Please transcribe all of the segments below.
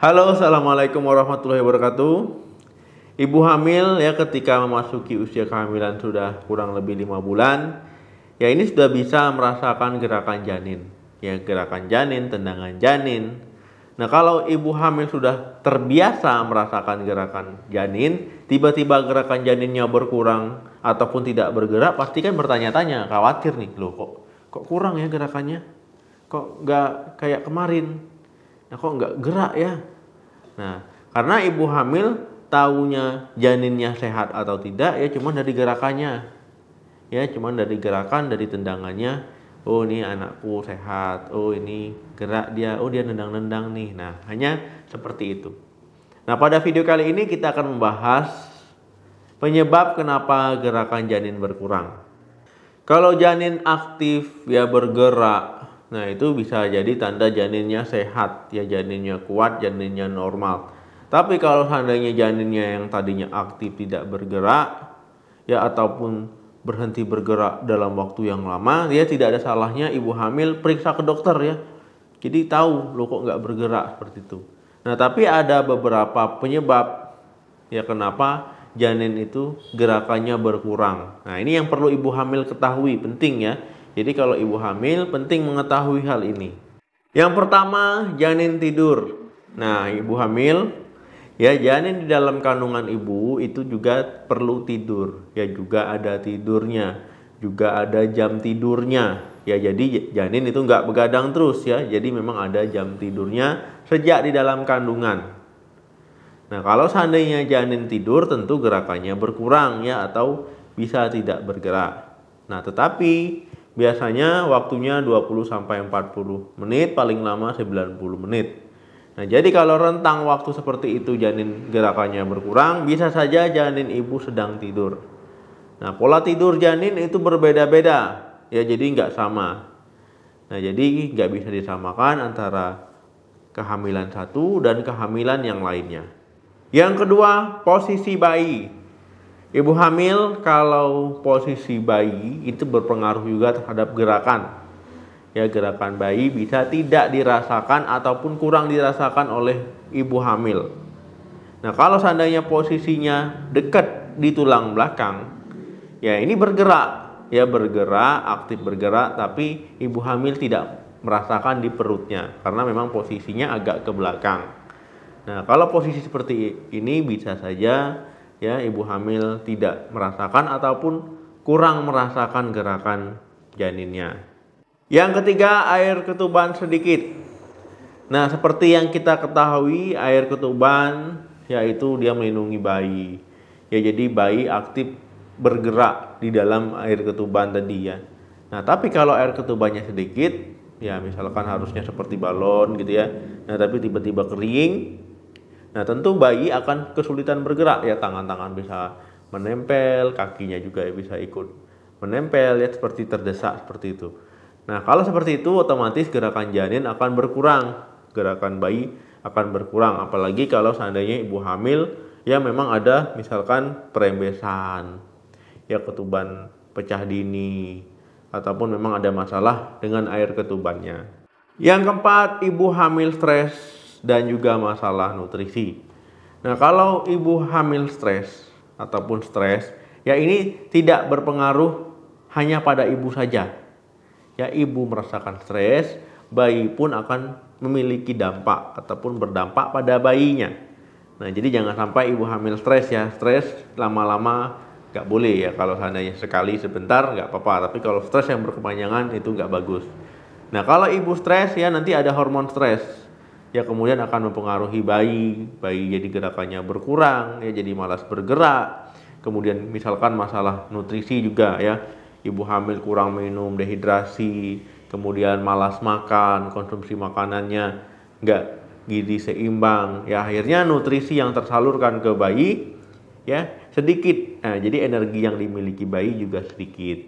Halo, assalamualaikum warahmatullahi wabarakatuh. Ibu hamil ya ketika memasuki usia kehamilan sudah kurang lebih lima bulan, ya ini sudah bisa merasakan gerakan janin, ya gerakan janin, tendangan janin. Nah kalau ibu hamil sudah terbiasa merasakan gerakan janin, tiba-tiba gerakan janinnya berkurang ataupun tidak bergerak, pasti kan bertanya-tanya, khawatir nih, loh kok kok kurang ya gerakannya, kok nggak kayak kemarin, nah kok nggak gerak ya nah karena ibu hamil taunya janinnya sehat atau tidak ya cuma dari gerakannya ya cuma dari gerakan dari tendangannya oh ini anakku sehat oh ini gerak dia oh dia nendang-nendang nih nah hanya seperti itu nah pada video kali ini kita akan membahas penyebab kenapa gerakan janin berkurang kalau janin aktif ya bergerak Nah, itu bisa jadi tanda janinnya sehat, ya janinnya kuat, janinnya normal. Tapi kalau seandainya janinnya yang tadinya aktif tidak bergerak, ya ataupun berhenti bergerak dalam waktu yang lama, dia ya, tidak ada salahnya ibu hamil periksa ke dokter ya. Jadi tahu lo kok nggak bergerak seperti itu. Nah, tapi ada beberapa penyebab ya kenapa janin itu gerakannya berkurang. Nah, ini yang perlu ibu hamil ketahui, penting ya jadi kalau ibu hamil penting mengetahui hal ini. Yang pertama, janin tidur. Nah, ibu hamil ya janin di dalam kandungan ibu itu juga perlu tidur. Ya juga ada tidurnya, juga ada jam tidurnya. Ya jadi janin itu nggak begadang terus ya. Jadi memang ada jam tidurnya sejak di dalam kandungan. Nah, kalau seandainya janin tidur tentu gerakannya berkurang ya atau bisa tidak bergerak. Nah, tetapi Biasanya waktunya 20 sampai 40 menit, paling lama 90 menit. Nah, jadi kalau rentang waktu seperti itu janin gerakannya berkurang, bisa saja janin ibu sedang tidur. Nah, pola tidur janin itu berbeda-beda. Ya, jadi nggak sama. Nah, jadi nggak bisa disamakan antara kehamilan satu dan kehamilan yang lainnya. Yang kedua, posisi bayi. Ibu hamil kalau posisi bayi itu berpengaruh juga terhadap gerakan. Ya, gerakan bayi bisa tidak dirasakan ataupun kurang dirasakan oleh ibu hamil. Nah, kalau seandainya posisinya dekat di tulang belakang, ya ini bergerak, ya bergerak, aktif bergerak, tapi ibu hamil tidak merasakan di perutnya karena memang posisinya agak ke belakang. Nah, kalau posisi seperti ini bisa saja ya ibu hamil tidak merasakan ataupun kurang merasakan gerakan janinnya. Yang ketiga, air ketuban sedikit. Nah, seperti yang kita ketahui, air ketuban yaitu dia melindungi bayi. Ya, jadi bayi aktif bergerak di dalam air ketuban tadi ya. Nah, tapi kalau air ketubannya sedikit, ya misalkan harusnya seperti balon gitu ya. Nah, tapi tiba-tiba kering, Nah tentu bayi akan kesulitan bergerak ya tangan-tangan bisa menempel, kakinya juga ya bisa ikut menempel ya seperti terdesak seperti itu. Nah kalau seperti itu otomatis gerakan janin akan berkurang, gerakan bayi akan berkurang apalagi kalau seandainya ibu hamil ya memang ada misalkan perembesan ya ketuban pecah dini ataupun memang ada masalah dengan air ketubannya. Yang keempat, ibu hamil stres dan juga masalah nutrisi. Nah, kalau ibu hamil stres ataupun stres, ya ini tidak berpengaruh hanya pada ibu saja. Ya, ibu merasakan stres, bayi pun akan memiliki dampak ataupun berdampak pada bayinya. Nah, jadi jangan sampai ibu hamil stres ya. Stres lama-lama nggak boleh ya. Kalau seandainya sekali sebentar nggak apa-apa. Tapi kalau stres yang berkepanjangan itu nggak bagus. Nah, kalau ibu stres ya nanti ada hormon stres ya kemudian akan mempengaruhi bayi, bayi jadi gerakannya berkurang, ya jadi malas bergerak. Kemudian misalkan masalah nutrisi juga ya, ibu hamil kurang minum, dehidrasi, kemudian malas makan, konsumsi makanannya nggak gizi seimbang, ya akhirnya nutrisi yang tersalurkan ke bayi ya sedikit. Nah, jadi energi yang dimiliki bayi juga sedikit.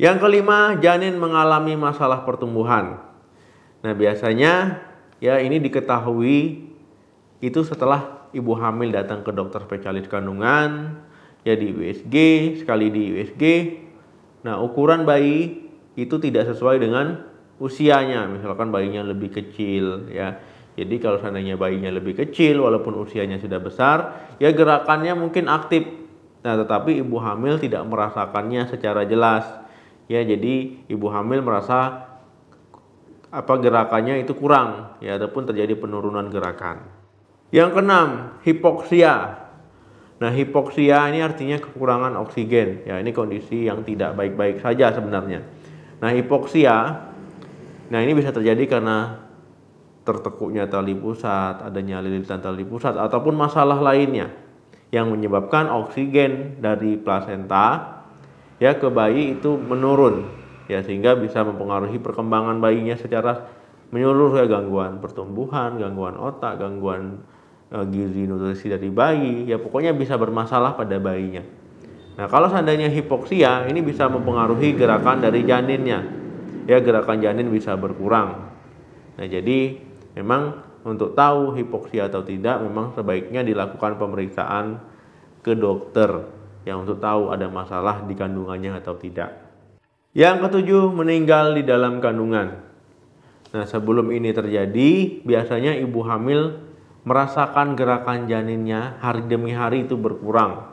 Yang kelima, janin mengalami masalah pertumbuhan. Nah, biasanya Ya, ini diketahui itu setelah ibu hamil datang ke dokter spesialis kandungan, ya di USG, sekali di USG. Nah, ukuran bayi itu tidak sesuai dengan usianya. Misalkan bayinya lebih kecil, ya. Jadi kalau seandainya bayinya lebih kecil walaupun usianya sudah besar, ya gerakannya mungkin aktif. Nah, tetapi ibu hamil tidak merasakannya secara jelas. Ya, jadi ibu hamil merasa apa gerakannya itu kurang ya ataupun terjadi penurunan gerakan. Yang keenam, hipoksia. Nah, hipoksia ini artinya kekurangan oksigen. Ya, ini kondisi yang tidak baik-baik saja sebenarnya. Nah, hipoksia nah ini bisa terjadi karena tertekuknya tali pusat, adanya lilitan tali pusat ataupun masalah lainnya yang menyebabkan oksigen dari plasenta ya ke bayi itu menurun ya sehingga bisa mempengaruhi perkembangan bayinya secara menyeluruh ya gangguan pertumbuhan, gangguan otak, gangguan uh, gizi nutrisi dari bayi, ya pokoknya bisa bermasalah pada bayinya. Nah, kalau seandainya hipoksia ini bisa mempengaruhi gerakan dari janinnya. Ya, gerakan janin bisa berkurang. Nah, jadi memang untuk tahu hipoksia atau tidak memang sebaiknya dilakukan pemeriksaan ke dokter yang untuk tahu ada masalah di kandungannya atau tidak. Yang ketujuh, meninggal di dalam kandungan. Nah, sebelum ini terjadi, biasanya ibu hamil merasakan gerakan janinnya hari demi hari itu berkurang.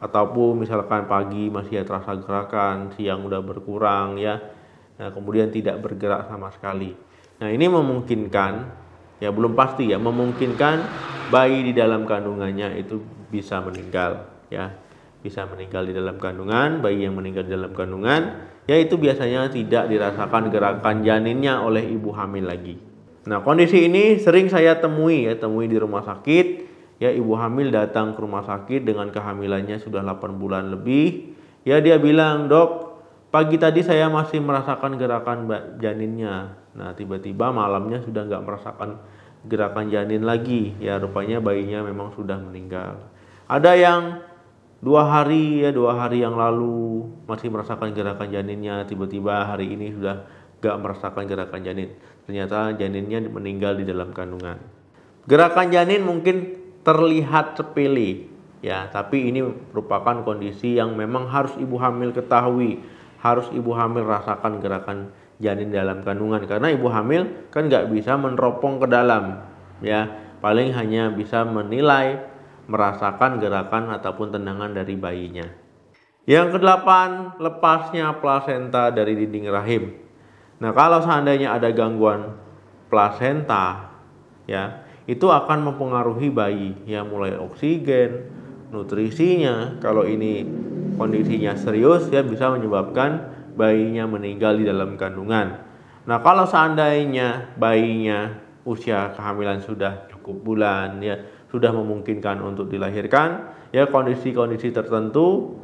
Ataupun misalkan pagi masih terasa gerakan, siang udah berkurang ya. Nah, kemudian tidak bergerak sama sekali. Nah, ini memungkinkan ya belum pasti ya, memungkinkan bayi di dalam kandungannya itu bisa meninggal ya. Bisa meninggal di dalam kandungan, bayi yang meninggal di dalam kandungan ya itu biasanya tidak dirasakan gerakan janinnya oleh ibu hamil lagi. Nah, kondisi ini sering saya temui ya, temui di rumah sakit. Ya, ibu hamil datang ke rumah sakit dengan kehamilannya sudah 8 bulan lebih. Ya, dia bilang, "Dok, pagi tadi saya masih merasakan gerakan janinnya. Nah, tiba-tiba malamnya sudah nggak merasakan gerakan janin lagi. Ya, rupanya bayinya memang sudah meninggal." Ada yang dua hari ya dua hari yang lalu masih merasakan gerakan janinnya tiba-tiba hari ini sudah gak merasakan gerakan janin ternyata janinnya meninggal di dalam kandungan gerakan janin mungkin terlihat sepele ya tapi ini merupakan kondisi yang memang harus ibu hamil ketahui harus ibu hamil rasakan gerakan janin dalam kandungan karena ibu hamil kan nggak bisa meneropong ke dalam ya paling hanya bisa menilai merasakan gerakan ataupun tendangan dari bayinya. Yang kedelapan, lepasnya plasenta dari dinding rahim. Nah, kalau seandainya ada gangguan plasenta, ya, itu akan mempengaruhi bayi, ya, mulai oksigen, nutrisinya. Kalau ini kondisinya serius, ya, bisa menyebabkan bayinya meninggal di dalam kandungan. Nah, kalau seandainya bayinya usia kehamilan sudah cukup bulan, ya, sudah memungkinkan untuk dilahirkan ya kondisi-kondisi tertentu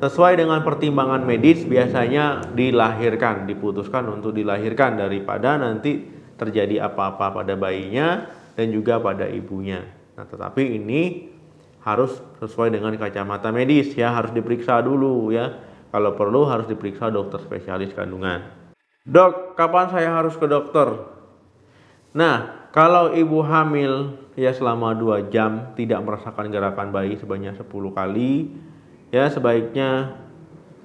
sesuai dengan pertimbangan medis biasanya dilahirkan diputuskan untuk dilahirkan daripada nanti terjadi apa-apa pada bayinya dan juga pada ibunya nah tetapi ini harus sesuai dengan kacamata medis ya harus diperiksa dulu ya kalau perlu harus diperiksa dokter spesialis kandungan dok kapan saya harus ke dokter Nah, kalau ibu hamil ya selama 2 jam tidak merasakan gerakan bayi sebanyak 10 kali, ya sebaiknya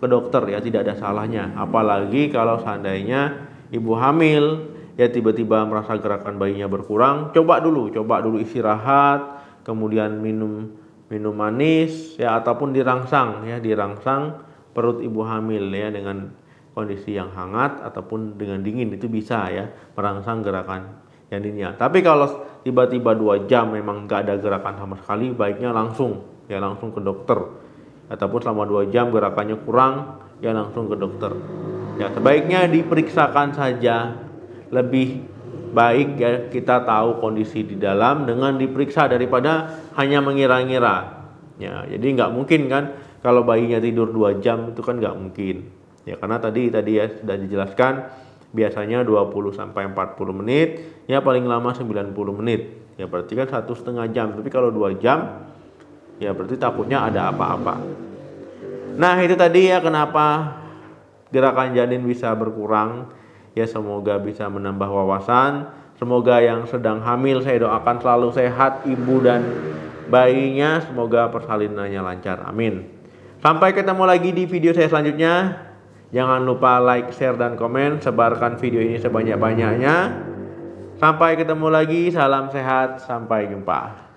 ke dokter ya tidak ada salahnya. Apalagi kalau seandainya ibu hamil ya tiba-tiba merasa gerakan bayinya berkurang, coba dulu, coba dulu istirahat, kemudian minum minum manis ya ataupun dirangsang ya dirangsang perut ibu hamil ya dengan kondisi yang hangat ataupun dengan dingin itu bisa ya merangsang gerakan yang diniat. Tapi kalau tiba-tiba dua jam memang nggak ada gerakan sama sekali, baiknya langsung ya langsung ke dokter. Ataupun selama dua jam gerakannya kurang, ya langsung ke dokter. Ya sebaiknya diperiksakan saja lebih baik ya kita tahu kondisi di dalam dengan diperiksa daripada hanya mengira-ngira. Ya, jadi nggak mungkin kan kalau bayinya tidur dua jam itu kan nggak mungkin. Ya karena tadi tadi ya sudah dijelaskan biasanya 20 sampai 40 menit ya paling lama 90 menit ya berarti kan satu setengah jam tapi kalau dua jam ya berarti takutnya ada apa-apa nah itu tadi ya kenapa gerakan janin bisa berkurang ya semoga bisa menambah wawasan semoga yang sedang hamil saya doakan selalu sehat ibu dan bayinya semoga persalinannya lancar amin sampai ketemu lagi di video saya selanjutnya Jangan lupa like, share, dan komen. Sebarkan video ini sebanyak-banyaknya. Sampai ketemu lagi. Salam sehat. Sampai jumpa.